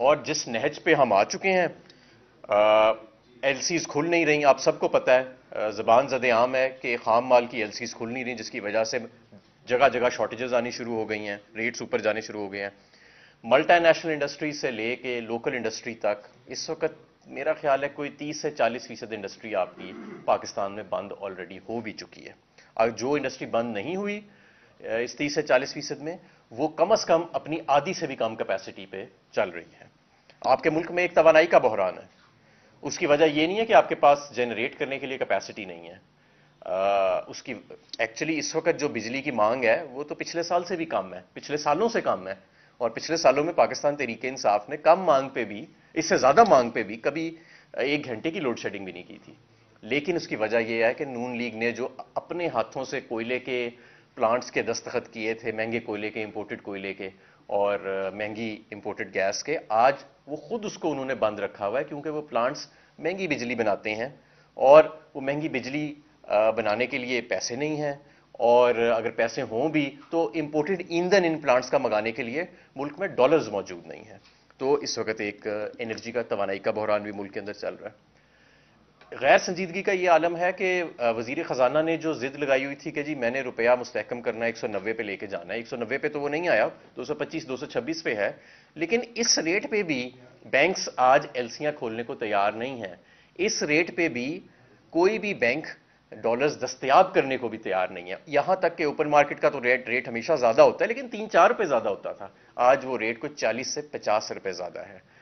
और जिस नहज पे हम आ चुके हैं एल सीज़ खुल नहीं रही आप सबको पता है ज़बान जद आम है कि खाम माल की एल सीज़ खुल नहीं रही जिसकी वजह से जगह जगह शॉर्टेजेस आनी शुरू हो गई हैं रेट्स ऊपर जाने शुरू हो गए हैं मल्टानेशनल इंडस्ट्री से ले के लोकल इंडस्ट्री तक इस वक्त मेरा ख्याल है कोई तीस से चालीस फीसद इंडस्ट्री आपकी पाकिस्तान में बंद ऑलरेडी हो भी चुकी है अगर जो इंडस्ट्री बंद नहीं हुई इस तीस से चालीस फीसद में वो कम अज कम अपनी आधी से भी कम कैपेसिटी पे चल रही है आपके मुल्क में एक तोानाई का बहरान है उसकी वजह यह नहीं है कि आपके पास जनरेट करने के लिए कैपेसिटी नहीं है आ, उसकी एक्चुअली इस वक्त जो बिजली की मांग है वो तो पिछले साल से भी कम है पिछले सालों से कम है और पिछले सालों में पाकिस्तान तरीके इंसाफ ने कम मांग पे भी इससे ज़्यादा मांग पे भी कभी एक घंटे की लोड शेडिंग भी नहीं की थी लेकिन उसकी वजह यह है कि नून लीग ने जो अपने हाथों से कोयले के प्लांट्स के दस्तखत किए थे महंगे कोयले के इम्पोर्टेड कोयले के और महंगी इम्पोर्टेड गैस के आज वो खुद उसको उन्होंने बंद रखा हुआ है क्योंकि वो प्लांट्स महंगी बिजली बनाते हैं और वो महंगी बिजली बनाने के लिए पैसे नहीं हैं और अगर पैसे हों भी तो इम्पोर्टेड ईंधन इन प्लांट्स का मंगाने के लिए मुल्क में डॉलर्स मौजूद नहीं है तो इस वक्त एक एनर्जी का तोानाई का बहरान भी मुल्क के अंदर चल रहा है गैर संजीदगी का ये आलम है कि वजीर ख़जाना ने जो जिद लगाई हुई थी कि जी मैंने रुपया मुस्तकम करना है एक सौ नब्बे पे लेके जाना है एक सौ नब्बे पे तो वो नहीं आया दो सौ पच्चीस दो सौ छब्बीस पे है लेकिन इस रेट पे भी बैंक्स आज एलसीयाँ खोलने को तैयार नहीं है इस रेट पे भी कोई भी बैंक डॉलर्स दस्तियाब करने को भी तैयार नहीं है यहाँ तक कि ओपन मार्केट का तो रेट रेट हमेशा ज़्यादा होता है लेकिन तीन चार रुपए ज़्यादा होता था आज वो रेट कुछ चालीस से पचास रुपए ज़्यादा है